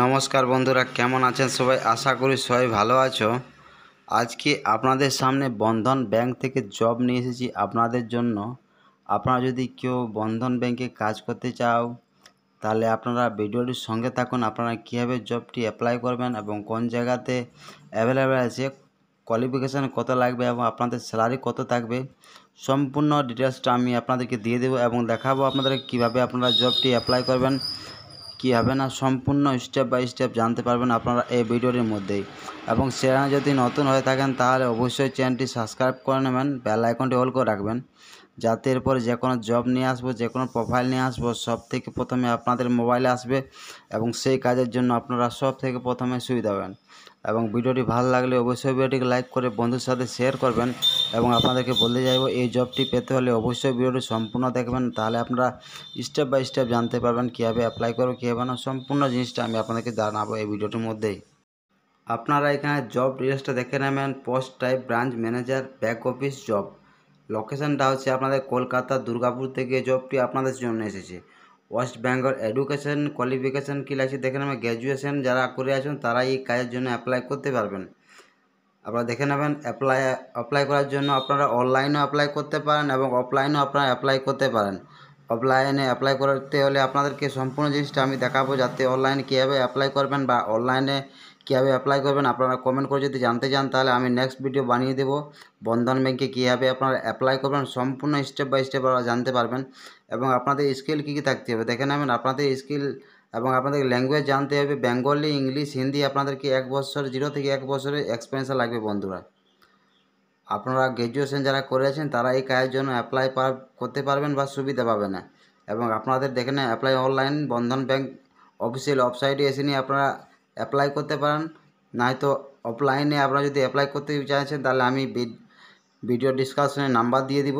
নমস্কার বন্ধুরা কেমন আছেন সবাই আশা করি সবাই ভালো আছো আজকে আপনাদের সামনে বন্ধন ব্যাংক থেকে জব নিয়ে এসেছি আপনাদের জন্য আপনারা যদি কেউ বন্ধন ব্যাংকে কাজ করতে চাও তাহলে আপনারা ভিডিওটির সঙ্গে থাকুন আপনারা কীভাবে জবটি অ্যাপ্লাই করবেন এবং কোন জায়গাতে অ্যাভেলেবেল আছে কোয়ালিফিকেশান কত লাগবে এবং আপনাদের স্যালারি কত থাকবে সম্পূর্ণ ডিটেলসটা আমি আপনাদেরকে দিয়ে দেবো এবং দেখাবো আপনাদের কিভাবে আপনারা জবটি অ্যাপ্লাই করবেন কি হবে না সম্পূর্ণ স্টেপ বাই স্টেপ জানতে পারবেন আপনারা এই ভিডিওটির মধ্যেই এবং চ্যানেলে যদি নতুন হয়ে থাকেন তাহলে অবশ্যই চ্যানেলটি সাবস্ক্রাইব করে নেবেন বেল আইকনটি অল করে রাখবেন যাতে এরপরে যে কোনো জব নিয়ে আসবো যে কোনো প্রোফাইল নিয়ে আসবো সব থেকে প্রথমে আপনাদের মোবাইলে আসবে এবং সেই কাজের জন্য আপনারা সব থেকে প্রথমে সুবিধা পাবেন এবং ভিডিওটি ভালো লাগলে অবশ্যই ভিডিওটিকে লাইক করে বন্ধুর সাথে শেয়ার করবেন এবং আপনাদেরকে বলতে চাইব এই জবটি পেতে হলে অবশ্যই ভিডিওটি সম্পূর্ণ দেখবেন তাহলে আপনারা স্টেপ বাই স্টেপ জানতে পারবেন কীভাবে অ্যাপ্লাই করবো কীভাবে না সম্পূর্ণ জিনিসটা আমি আপনাদেরকে জানাবো এই ভিডিওটির মধ্যেই আপনারা এখানে জব ডিটেলসটা দেখে নেবেন post type branch manager back office job লোকেশানটা হচ্ছে আপনাদের কলকাতা দুর্গাপুর থেকে জবটি আপনাদের জন্য এসেছে ওয়েস্ট বেঙ্গল এডুকেশন কোয়ালিফিকেশন কী লাগছে দেখে নেবেন গ্র্যাজুয়েশন যারা করে আছেন তারা এই কাজের জন্য অ্যাপ্লাই করতে পারবেন আপনারা দেখে নেবেন অ্যাপ্লাই অ্যাপ্লাই করার জন্য আপনারা অনলাইনেও অ্যাপ্লাই করতে পারেন এবং অফলাইনেও আপনারা অ্যাপ্লাই করতে পারেন অফলাইনে অ্যাপ্লাই করতে হলে আপনাদেরকে সম্পূর্ণ জিনিসটা আমি দেখাবো যাতে অনলাইনে কীভাবে অ্যাপ্লাই করবেন বা অনলাইনে কীভাবে অ্যাপ্লাই করবেন আপনারা কমেন্ট করে যদি জানতে চান তাহলে আমি নেক্সট ভিডিও বানিয়ে দেব বন্ধন ব্যাংকে কীভাবে আপনারা অ্যাপ্লাই করবেন সম্পূর্ণ স্টেপ বাই স্টেপ জানতে পারবেন এবং আপনাদের স্কিল কী কী থাকতে হবে দেখে নেবেন আপনাদের স্কিল এবং আপনাদের ল্যাঙ্গুয়েজ জানতে হবে বেঙ্গলি ইংলিশ হিন্দি আপনাদেরকে এক বছর জিরো থেকে এক বছরের এক্সপিরিয়েন্স লাগবে বন্ধুরা আপনারা গ্র্যাজুয়েশন যারা করেছেন তারা এই কাজের জন্য অ্যাপ্লাই করতে পারবেন বা সুবিধা পাবেন না এবং আপনাদের দেখে না apply online Bandhan bank official ওয়েবসাইটে এসে নিয়ে আপনারা অ্যাপ্লাই করতে পারেন নয়তো অফলাইনে আপনারা যদি অ্যাপ্লাই করতে চাইছেন তাহলে আমি ভিডিও ডিসকাশনে নাম্বার দিয়ে দিব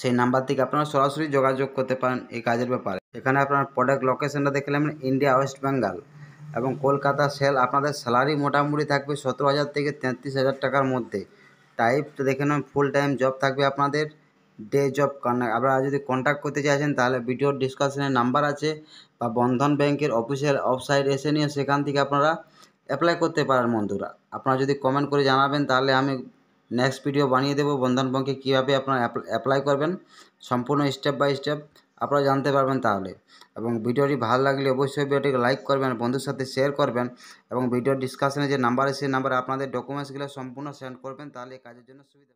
সেই নাম্বার থেকে আপনারা সরাসরি যোগাযোগ করতে পারেন এই কাজের ব্যাপারে এখানে আপনার প্রোডাক্ট লোকেশনটা দেখলাম ইন্ডিয়া ওয়েস্ট বেঙ্গল এবং কলকাতা সেল আপনাদের স্যালারি মোটামুটি থাকবে সতেরো হাজার থেকে তেত্রিশ হাজার টাকার মধ্যে টাইপ তো দেখে নেন ফুল টাইম জব থাকবে আপনাদের ডে জব আপনারা যদি কন্ট্যাক্ট করতে চাইছেন তাহলে ভিডিও ডিসকাশনের নাম্বার আছে বা বন্ধন ব্যাংকের অফিসের ওয়েবসাইট এসে নিয়ে সেখান থেকে আপনারা অ্যাপ্লাই করতে পারেন বন্ধুরা আপনারা যদি কমেন্ট করে জানাবেন তাহলে আমি নেক্সট ভিডিও বানিয়ে দেবো বন্ধন ব্যাংকে কীভাবে আপনারা অ্যাপ্লাই করবেন সম্পূর্ণ স্টেপ বাই স্টেপ আপনারা জানতে পারবেন তাহলে এবং ভিডিওটি ভালো লাগলে অবশ্যই ভিডিওটিকে লাইক করবেন বন্ধুর সাথে শেয়ার করবেন এবং ভিডিও ডিসকাশনে যে নাম্বার আছে সেই নাম্বারে আপনাদের ডকুমেন্টসগুলো সম্পূর্ণ সেন্ড করবেন তাহলে কাজের জন্য সুবিধা